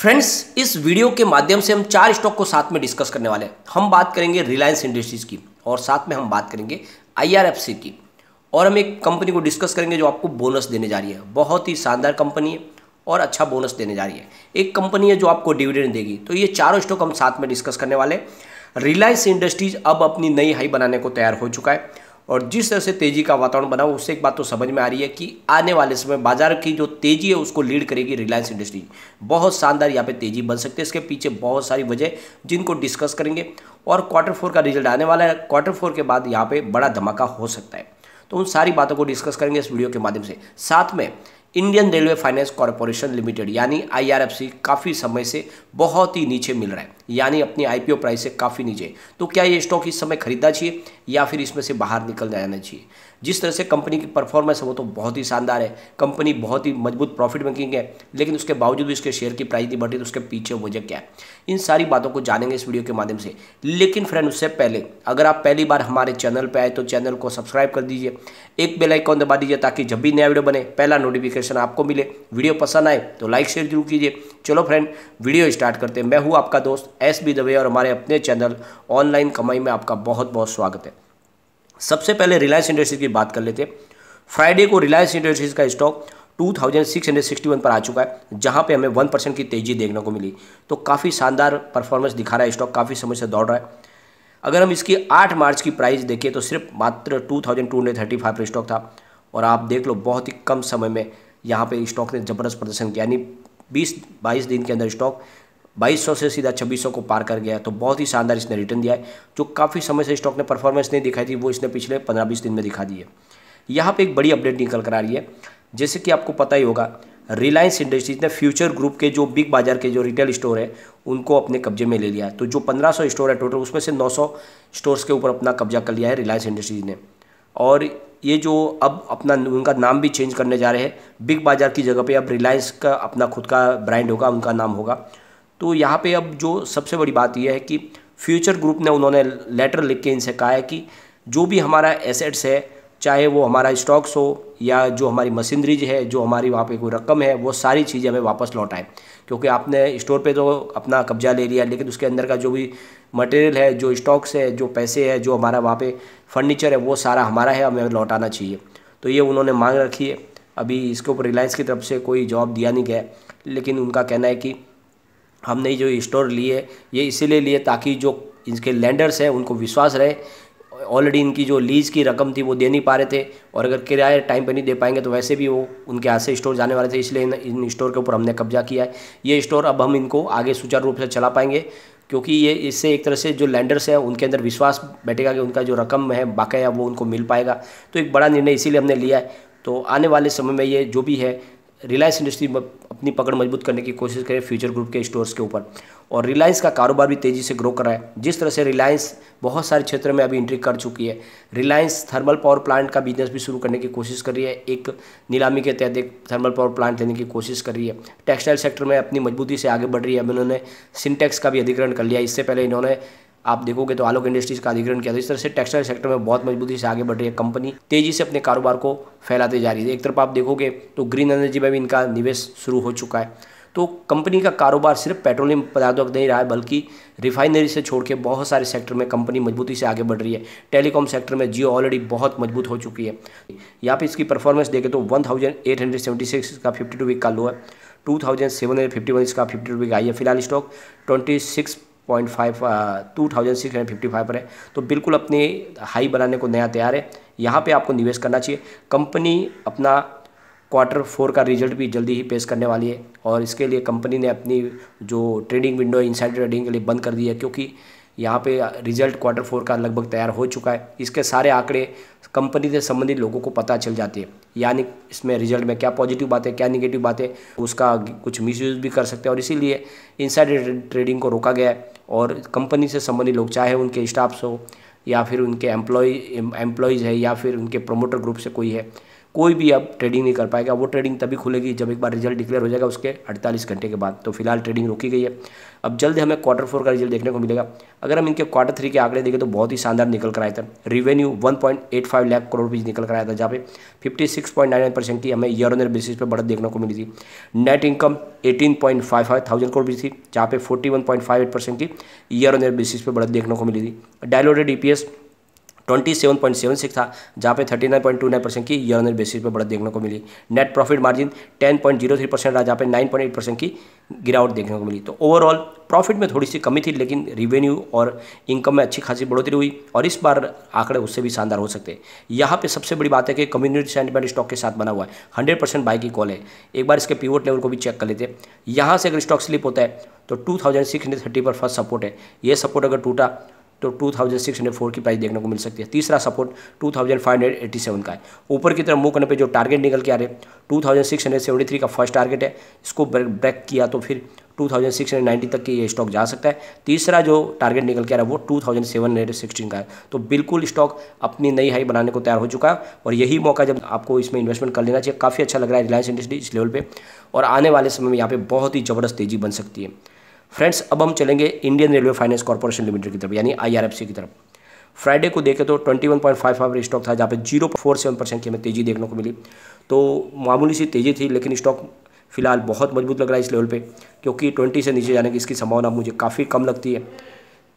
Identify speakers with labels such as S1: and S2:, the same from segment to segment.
S1: friends इस video के माध्यम से हम चार स्टॉक को साथ में डिस्कस करने वाले हैं हम बात करेंगे रिलायंस इंडस्ट्रीज की और साथ में हम बात करेंगे आईआरएफसी की और हम एक कंपनी को डिस्कस करेंगे जो आपको बोनस देने जा रही है बहुत ही शानदार कंपनी है और अच्छा बोनस देने जा रही है एक कंपनी है जो आपको डिविडेंड देगी तो ये चारों स्टॉक हम साथ में डिस्कस करने वाले हैं रिलायंस इंडस्ट्रीज अब अपनी नई हाई बनाने को तैयार हो चुका है और जिस तरह से तेज़ी का वातावरण बना उससे एक बात तो समझ में आ रही है कि आने वाले समय बाजार की जो तेज़ी है उसको लीड करेगी रिलायंस इंडस्ट्री बहुत शानदार यहाँ पे तेज़ी बन सकती है इसके पीछे बहुत सारी वजह जिनको डिस्कस करेंगे और क्वार्टर फोर का रिजल्ट आने वाला है क्वार्टर फोर के बाद यहाँ पर बड़ा धमाका हो सकता है तो उन सारी बातों को डिस्कस करेंगे इस वीडियो के माध्यम से साथ में Indian Railway Finance Corporation Limited यानी आईआरएफसी काफ़ी समय से बहुत ही नीचे मिल रहा है यानी अपनी आईपीओ प्राइस से काफ़ी नीचे तो क्या ये स्टॉक इस समय खरीदना चाहिए या फिर इसमें से बाहर निकल जाना चाहिए जिस तरह से कंपनी की परफॉर्मेंस है वो तो बहुत ही शानदार है कंपनी बहुत ही मजबूत प्रॉफिट मेकिंग है लेकिन उसके बावजूद भी उसके शेयर की प्राइस नहीं बढ़ी तो उसके पीछे वजह क्या है इन सारी बातों को जानेंगे इस वीडियो के माध्यम से लेकिन फ्रेंड उससे पहले अगर आप पहली बार हमारे चैनल पर आए तो चैनल को सब्सक्राइब कर दीजिए एक बेलाइकॉन दबा दीजिए ताकि जब भी नया वीडियो बने पहला नोटिफिकेशन आपको मिले वीडियो पसंद आए तो लाइक शेयर जरूर कीजिए चलो फ्रेंड वीडियो स्टार्ट करते हैं मैं हूँ आपका दोस्त एस बी दबे और हमारे अपने चैनल ऑनलाइन कमाई में आपका बहुत बहुत स्वागत है सबसे पहले रिलायंस इंडस्ट्रीज की बात कर लेते हैं फ्राइडे को रिलायंस इंडस्ट्रीज का स्टॉक 2661 पर आ चुका है जहां पे हमें 1 परसेंट की तेजी देखने को मिली तो काफ़ी शानदार परफॉर्मेंस दिखा रहा है स्टॉक काफ़ी समय से दौड़ रहा है अगर हम इसकी 8 मार्च की प्राइस देखें तो सिर्फ मात्र 2235 पर स्टॉक था और आप देख लो बहुत ही कम समय में यहाँ पे स्टॉक ने ज़बरदस्त प्रदर्शन किया यानी बीस बाईस दिन के अंदर स्टॉक बाईस से सीधा छब्बीस को पार कर गया तो बहुत ही शानदार इसने रिटर्न दिया है जो काफ़ी समय से स्टॉक ने परफॉर्मेंस नहीं दिखाई थी वो इसने पिछले पंद्रह बीस दिन में दिखा दी है यहाँ पर एक बड़ी अपडेट निकल कर आ रही है जैसे कि आपको पता ही होगा रिलायंस इंडस्ट्रीज ने फ्यूचर ग्रुप के जो बिग बाजार के जो रिटेल स्टोर है उनको अपने कब्जे में ले लिया है तो जो 1500 स्टोर है टोटल उसमें से 900 स्टोर्स के ऊपर अपना कब्जा कर लिया है रिलायंस इंडस्ट्रीज ने और ये जो अब अपना उनका नाम भी चेंज करने जा रहे हैं बिग बाजार की जगह पे अब रिलायंस का अपना खुद का ब्रांड होगा उनका नाम होगा तो यहाँ पे अब जो सबसे बड़ी बात यह है कि फ्यूचर ग्रुप ने उन्होंने लेटर लिख के इनसे कहा है कि जो भी हमारा एसेट्स है चाहे वो हमारा स्टॉक्स हो या जो हमारी मशीनरीज है जो हमारी वहाँ पे कोई रकम है वो सारी चीज़ें हमें वापस लौटाएं क्योंकि आपने स्टोर पे तो अपना कब्जा ले लिया लेकिन उसके अंदर का जो भी मटेरियल है जो स्टॉक्स है जो पैसे है जो हमारा वहाँ पे फर्नीचर है वो सारा हमारा है हमें लौटाना चाहिए तो ये उन्होंने मांग रखी है अभी इसके ऊपर रिलायंस की तरफ से कोई जवाब दिया नहीं गया लेकिन उनका कहना है कि हमने जो स्टोर लिए ये इसीलिए लिए ताकि जो इनके लैंडर्स हैं उनको विश्वास रहे ऑलरेडी इनकी जो लीज़ की रकम थी वो दे नहीं पा रहे थे और अगर किराया टाइम पर नहीं दे पाएंगे तो वैसे भी वो उनके हाथ से स्टोर जाने वाले थे इसलिए इन, इन स्टोर के ऊपर हमने कब्जा किया है ये स्टोर अब हम इनको आगे सुचारू रूप से चला पाएंगे क्योंकि ये इससे एक तरह से जो लैंडर्स हैं उनके अंदर विश्वास बैठेगा कि उनका जो रकम है बाकाया वो उनको मिल पाएगा तो एक बड़ा निर्णय इसीलिए हमने लिया है तो आने वाले समय में ये जो भी है रिलायंस इंडस्ट्री अपनी पकड़ मजबूत करने की कोशिश करें फ्यूचर ग्रुप के स्टोर्स के ऊपर और रिलायंस का कारोबार भी तेज़ी से ग्रो कर रहा है जिस तरह से रिलायंस बहुत सारे क्षेत्र में अभी एंट्री कर चुकी है रिलायंस थर्मल पावर प्लांट का बिजनेस भी शुरू करने की कोशिश कर रही है एक नीलामी के तहत एक थर्मल पावर प्लांट लेने की कोशिश कर रही है टेक्सटाइल सेक्टर में अपनी मजबूती से आगे बढ़ रही है अब इन्होंने सिंटेक्स का भी अधिग्रहण कर लिया इससे पहले इन्होंने आप देखोगे तो आलोक इंडस्ट्रीज का अधिग्रहण किया तो इस तरह से टेक्सटाइल सेक्टर में बहुत मजबूती से आगे बढ़ रही है कंपनी तेजी से अपने कारोबार को फैलाते जा रही है एक तरफ आप देखोगे तो ग्रीन एनर्जी में भी इनका निवेश शुरू हो चुका है तो कंपनी का कारोबार सिर्फ पेट्रोलियम पदार्थों का नहीं रहा है बल्कि रिफाइनरी से छोड़ के बहुत सारे सेक्टर में कंपनी मजबूती से आगे बढ़ रही है टेलीकॉम सेक्टर में जियो ऑलरेडी बहुत मजबूत हो चुकी है यहाँ पे इसकी परफॉर्मेंस देखें तो 1876 का 52 वीक का लो है 2751 इसका 52 वीक आई है फिलहाल stock six point five two thousand six hundred fifty five पर है तो बिल्कुल अपनी हाई बनाने को नया तैयार है यहाँ पे आपको निवेश करना चाहिए कंपनी अपना क्वार्टर फोर का रिजल्ट भी जल्दी ही पेश करने वाली है और इसके लिए कंपनी ने अपनी जो ट्रेडिंग विंडो है इनसाइड ट्रेडिंग के लिए बंद कर दी है क्योंकि यहाँ पे रिजल्ट क्वार्टर फोर का लगभग तैयार हो चुका है इसके सारे आंकड़े कंपनी से संबंधित लोगों को पता चल जाते हैं यानी इसमें रिजल्ट में क्या पॉजिटिव बात है क्या निगेटिव बात है उसका कुछ मिस भी कर सकते हैं और इसीलिए इनसाइड ट्रेडिंग को रोका गया है और कंपनी से संबंधित लोग चाहे उनके स्टाफ्स हो या फिर उनके एम्प्लॉय एम्प्लॉयज़ है या फिर उनके प्रोमोटर ग्रुप से कोई है कोई भी अब ट्रेडिंग नहीं कर पाएगा वो ट्रेडिंग तभी खुलेगी जब एक बार रिजल्ट डिक्लेयर हो जाएगा उसके 48 घंटे के बाद तो फिलहाल ट्रेडिंग रोकी गई है अब जल्द हमें क्वार्टर फोर का रिजल्ट देखने को मिलेगा अगर हम इनके क्वार्टर थ्री के आंकड़े देखें तो बहुत ही शानदार निकल कर आया था रिवेन्यू 1.85 लाख करोड़ रुपीज़ निकल कर आया था जहाँ पे 56.99 परसेंट की हमें ईयर ऑन ईयर बेसिस पर बढ़त देखने को मिली थी net income 18.55 thousand crore rupees थी जहाँ पे फोर्टी परसेंट की ईयर ऑन ईयर बेसिस पर बढ़त देखने को मिली थी diluted E twenty seven point seven six था जहाँ पे thirty nine point two nine percent की ईयर ऑनर बेसिस पर बढ़त देखने को मिली net profit margin ten point zero three percent रहा जहाँ पे नाइन पॉइंट परसेंट की गिरावट देखने को मिली तो ओवरऑल प्रॉफिट में थोड़ी सी कमी थी लेकिन रिवेन्यू और इनकम में अच्छी खासी बढ़ोतरी हुई और इस बार आंकड़े उससे भी शानदार हो सकते हैं यहाँ पे सबसे बड़ी बात है कि कम्युनिटी सेंटिमेंट स्टॉक के साथ बना हुआ है हंड्रेड परसेंट बाई की कॉल है एक बार इसके पीवोट लेवल को भी चेक कर लेते हैं यहाँ से अगर स्टॉक स्लिप होता है तो two thousand six hundred thirty पर फर्स्ट सपोर्ट है ये सपोर्ट अगर टूटा तो 2604 की प्राइस देखने को मिल सकती है तीसरा सपोर्ट 2587 का है ऊपर की तरफ मूव करने पे जो टारगेट निकल के आ रहे हैं टू का फर्स्ट टारगेट है इसको ब्रेक किया तो फिर 2690 तक की ये स्टॉक जा सकता है तीसरा जो टारगेट निकल के आ रहा है वो 2716 का है तो बिल्कुल स्टॉक अपनी नई हाई बनाने को तैयार हो चुका है और यही मौका जब आपको इसमें इन्वेस्टमेंट कर लेना चाहिए काफ़ी अच्छा लग रहा है रिलायंस इंडस्ट्री इस लेवल पर और आने वाले समय में यहाँ पर बहुत ही ज़बरदस्त तेज़ी बन सकती है फ्रेंड्स अब हम चलेंगे Indian Railway Finance Corporation Limited की तरफ यानी आईआरएफसी की तरफ फ्राइडे को देखें तो 21.55 स्टॉक था जहाँ पे 0.47 परसेंट की हमें तेज़ी देखने को मिली तो मामूली सी तेज़ी थी लेकिन स्टॉक फिलहाल बहुत मजबूत लग रहा है इस लेवल पे क्योंकि 20 से नीचे जाने की इसकी संभावना मुझे काफ़ी कम लगती है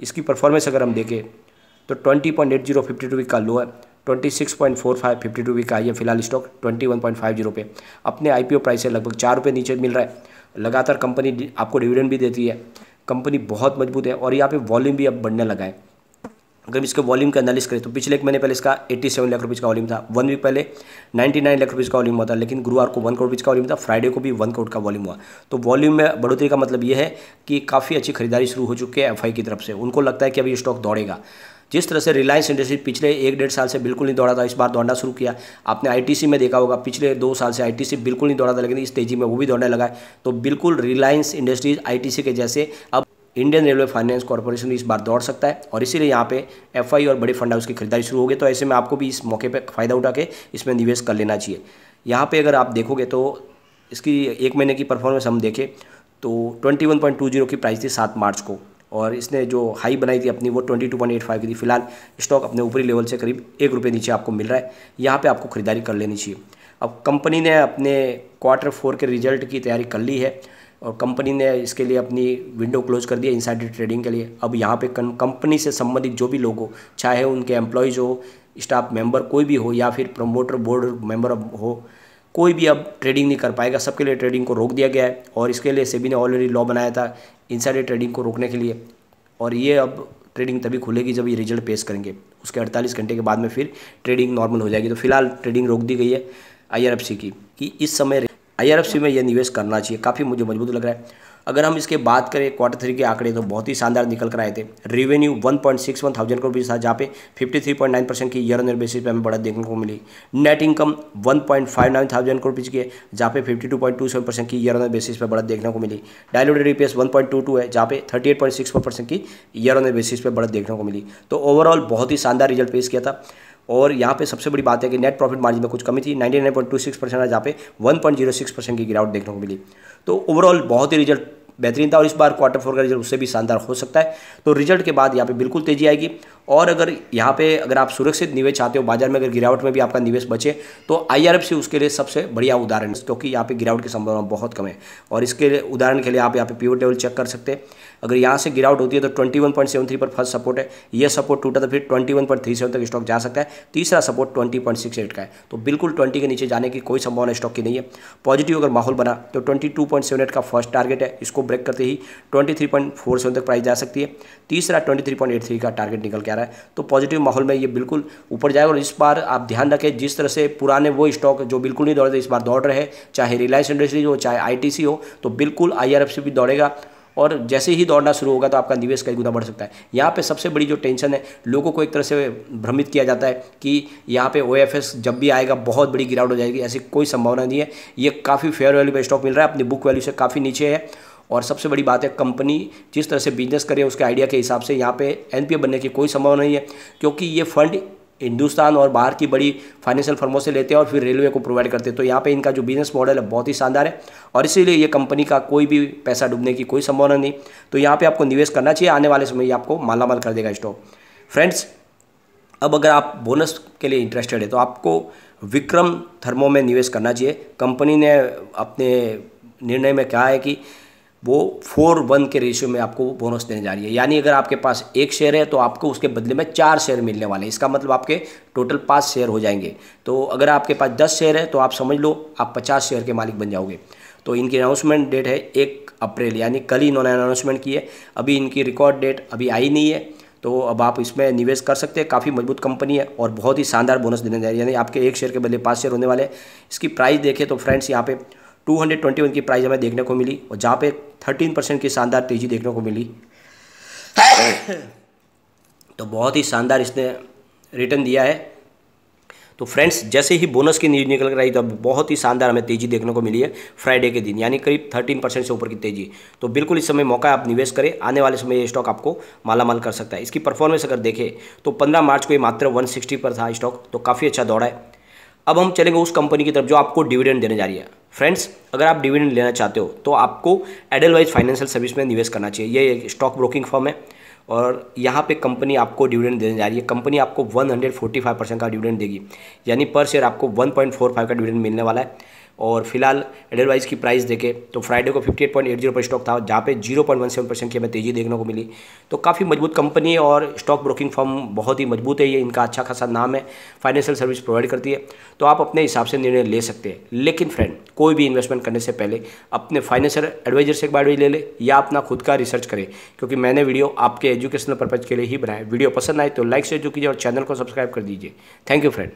S1: इसकी परफॉर्मेंस अगर हम देखें तो twenty point eight zero fifty two week का लो है twenty six point four five fifty two week का ये फिलहाल stock twenty one point five zero पे अपने आई पी ओ प्राइस से लगभग चार रुपये नीचे मिल रहा है लगातार कंपनी आपको डिविडेंड भी देती है कंपनी बहुत मजबूत है और यहाँ पे वॉल्यूम भी अब बढ़ने लगा है अगर इसके वॉल्यूम का एनालिस करें तो पिछले एक महीने पहले इसका 87 लाख रुपीज़ का वॉल्यूम था वन वीक पहले 99 लाख रुपीज़ का वॉल्यूम हुआ था लेकिन गुरुवार को वन करोड़ रुपीज़ का वॉल्यूम था फ्राइडे को भी वन करोड़ का वॉल्यूम हुआ तो वॉल्यूम में बढ़ोतरी का मतलब यह है कि काफ़ी अच्छी खरीदारी शुरू हो चुकी है एफ की तरफ से उनको लगता है कि अभी स्टॉक दौड़ेगा जिस तरह से रिलायंस इंडस्ट्री पिछले एक डेढ़ साल से बिल्कुल नहीं दौड़ा था इस बार दौड़ना शुरू किया आपने आईटीसी में देखा होगा पिछले दो साल से आईटीसी बिल्कुल नहीं दौड़ा था लेकिन इस तेजी में वो भी दौड़ने लगा है तो बिल्कुल रिलायंस इंडस्ट्रीज आईटीसी के जैसे अब इंडियन रेलवे फाइनेंस कॉरपोरेशन इस बार दौड़ सकता है और इसीलिए यहाँ पे एफ और बड़े फंड हाउस की खरीदारी शुरू हो गई तो ऐसे में आपको भी इस मौके पर फ़ायदा उठा के इसमें निवेश कर लेना चाहिए यहाँ पर अगर आप देखोगे तो इसकी एक महीने की परफॉर्मेंस हम देखें तो 21.20 की प्राइस थी सात मार्च को और इसने जो हाई बनाई थी अपनी वो 22.85 की थी फिलहाल स्टॉक अपने ऊपरी लेवल से करीब एक रुपये नीचे आपको मिल रहा है यहाँ पे आपको खरीदारी कर लेनी चाहिए अब कंपनी ने अपने क्वार्टर फोर के रिजल्ट की तैयारी कर ली है और कंपनी ने इसके लिए अपनी विंडो क्लोज कर दिया इनसाइड ट्रेडिंग के लिए अब यहाँ पे कंपनी से संबंधित जो भी लोग हो चाहे उनके एम्प्लॉयज़ हो स्टाफ मेंबर कोई भी हो या फिर प्रमोटर बोर्ड मेंबर हो कोई भी अब ट्रेडिंग नहीं कर पाएगा सबके लिए ट्रेडिंग को रोक दिया गया है और इसके लिए सेबी ने ऑलरेडी लॉ बनाया था इनसाइडर ट्रेडिंग को रोकने के लिए और ये अब ट्रेडिंग तभी खुलेगी जब ये रिजल्ट पेश करेंगे उसके 48 घंटे के बाद में फिर ट्रेडिंग नॉर्मल हो जाएगी तो फिलहाल ट्रेडिंग रोक दी गई है आई की कि इस समय आई में यह निवेश करना चाहिए काफ़ी मुझे मजबूत लग रहा है अगर हम इसके बात करें क्वार्टर थ्री के आंकड़े तो बहुत ही शानदार निकल कर आए थे revenue one point six one thousand crore था जहाँ पे fifty three point nine percent की ईयर ऑन ईयर बेसिस पे हमें बढ़त देखने को मिली net income one point five nine thousand crore की है जहाँ पे fifty two point two seven percent की ईयर ऑन ईयर बेसिस पे बढ़त देखने को मिली diluted EPS one point two two है जहाँ पे thirty eight point six four percent की ईयर ऑन ईयर बेसिस पर बढ़त देखने को मिली तो ओवरऑल बहुत ही शानदार रिजल्ट पेश किया था और यहाँ पे सबसे बड़ी बात है कि नेट प्रॉफिट मार्जिन में कुछ कमी थी 99.26 परसेंट आज यहाँ पे 1.06 परसेंट की गिरावट देखने को मिली तो ओवरऑल बहुत ही रिजल्ट बेहतरीन था और इस बार क्वार्टर फोर का रिजल्ट उससे भी शानदार हो सकता है तो रिजल्ट के बाद यहाँ पे बिल्कुल तेजी आएगी और अगर यहाँ पे अगर आप सुरक्षित निवेश चाहते हो बाजार में अगर गिरावट में भी आपका निवेश बचे तो आई आर उसके लिए सबसे बढ़िया उदाहरण क्योंकि यहाँ पे गिरावट की संभावना बहुत कम है और इसके उदाहरण के लिए आप यहाँ पे प्योर टेबल चेक कर सकते हैं अगर यहाँ से गिरावट होती है तो 21.73 पर फर्स्ट सपोर्ट है यह सपोर्ट टूटा तो फिर सेवन तक स्टॉक जा सकता है तीसरा सपोर्ट एट का है तो बिल्कुल ट्वेंटी के नीचे जाने की कोई संभावना स्टॉक की नहीं है पॉजिटिव अगर माहौल बना तो एट का फर्स्ट टारगेट है इसको ब्रेक करते ही सेवन तक प्राइस जा सकती है तीसरा थ्री का टारगेट निकल के के रहा है तो पॉजिटिव माहौल में ये बिल्कुल ऊपर जाएगा और इस बार आप ध्यान रखें जिस तरह से पुराने वो स्टॉक जो बिल्कुल नहीं दौड़ इस बार दौड़ रहे चाहे रिलायंस इंडस्ट्रीज हो चाहे आई हो तो बिल्कुल आई भी दौड़ेगा और जैसे ही दौड़ना शुरू होगा तो आपका निवेश कई गुना बढ़ सकता है यहाँ पे सबसे बड़ी जो टेंशन है लोगों को एक तरह से भ्रमित किया जाता है कि यहाँ पे ओ जब भी आएगा बहुत बड़ी गिरावट हो जाएगी ऐसी कोई संभावना नहीं है ये काफ़ी फेयर वैल्यू पर स्टॉक मिल रहा है अपनी बुक वैल्यू से काफ़ी नीचे है और सबसे बड़ी बात है कंपनी जिस तरह से बिजनेस करे उसके आइडिया के हिसाब से यहाँ पे एन बनने की कोई संभावना नहीं है क्योंकि ये फंड हिंदुस्तान और बाहर की बड़ी फाइनेंशियल फर्मों से लेते हैं और फिर रेलवे को प्रोवाइड करते हैं तो यहाँ पे इनका जो बिजनेस मॉडल है बहुत ही शानदार है और इसीलिए ये कंपनी का कोई भी पैसा डूबने की कोई संभावना नहीं तो यहाँ पे आपको निवेश करना चाहिए आने वाले समय ये आपको मालामाल कर देगा स्टॉक फ्रेंड्स अब अगर आप बोनस के लिए इंटरेस्टेड है तो आपको विक्रम थर्मो में निवेश करना चाहिए कंपनी ने अपने निर्णय में कहा है कि वो फोर वन के रेशियो में आपको बोनस देने जा रही है यानी अगर आपके पास एक शेयर है तो आपको उसके बदले में चार शेयर मिलने वाले हैं इसका मतलब आपके टोटल पाँच शेयर हो जाएंगे तो अगर आपके पास दस शेयर है तो आप समझ लो आप पचास शेयर के मालिक बन जाओगे तो इनकी अनाउंसमेंट डेट है एक अप्रैल यानी कल ही इन्होंने अनाउंसमेंट की है अभी इनकी रिकॉर्ड डेट अभी आई नहीं है तो अब आप इसमें निवेश कर सकते हैं काफ़ी मजबूत कंपनी है और बहुत ही शानदार बोनस देने जा रही है यानी आपके एक शेयर के बदले पाँच शेयर होने वाले हैं इसकी प्राइस देखें तो फ्रेंड्स यहाँ पर 221 की प्राइस हमें देखने को मिली और जहाँ पे 13 परसेंट की शानदार तेज़ी देखने को मिली तो बहुत ही शानदार इसने रिटर्न दिया है तो फ्रेंड्स जैसे ही बोनस की न्यूज निकल कर आई तो बहुत ही शानदार हमें तेजी देखने को मिली है फ्राइडे के दिन यानी करीब 13 परसेंट से ऊपर की तेजी तो बिल्कुल इस समय मौका आप निवेश करें आने वाले समय ये स्टॉक आपको मालामाल कर सकता है इसकी परफॉर्मेंस अगर देखें तो 15 मार्च को ये मात्र 160 पर था स्टॉक तो काफ़ी अच्छा दौड़ा है अब हम चलेंगे उस कंपनी की तरफ जो आपको डिविडेंड देने जा रही है फ्रेंड्स अगर आप डिविडेंड लेना चाहते हो तो आपको एडल वाइज फाइनेंशियल सर्विस में निवेश करना चाहिए ये एक स्टॉक ब्रोकिंग फॉर्म है और यहाँ पे कंपनी आपको डिविडेंड देने जा रही है कंपनी आपको 145 परसेंट का डिविडेंड देगी यानी पर शेयर आपको 1.45 का डिविडेंड मिलने वाला है और फिलहाल एडरवाइज़ की प्राइस देखे तो फ्राइडे को 58.80 पर स्टॉक था जहाँ पे 0.17 परसेंट की हमें तेज़ी देखने को मिली तो काफ़ी मजबूत कंपनी है और स्टॉक ब्रोकिंग फर्म बहुत ही मजबूत है ये इनका अच्छा खासा नाम है फाइनेंशियल सर्विस प्रोवाइड करती है तो आप अपने हिसाब से निर्णय ले सकते हैं लेकिन फ्रेंड कोई भी इन्वेस्टमेंट करने से पहले अपने फाइनेंशियल एडवाइजर से एक बार ले लें या अपना खुद का रिसर्च करें क्योंकि मैंने वीडियो आपके एजुकेशनल पर्पज़ के लिए ही बनाया वीडियो पसंद आए तो लाइक शेयर जो कीजिए और चैनल को सब्सक्राइब कर दीजिए थैंक यू फ्रेंड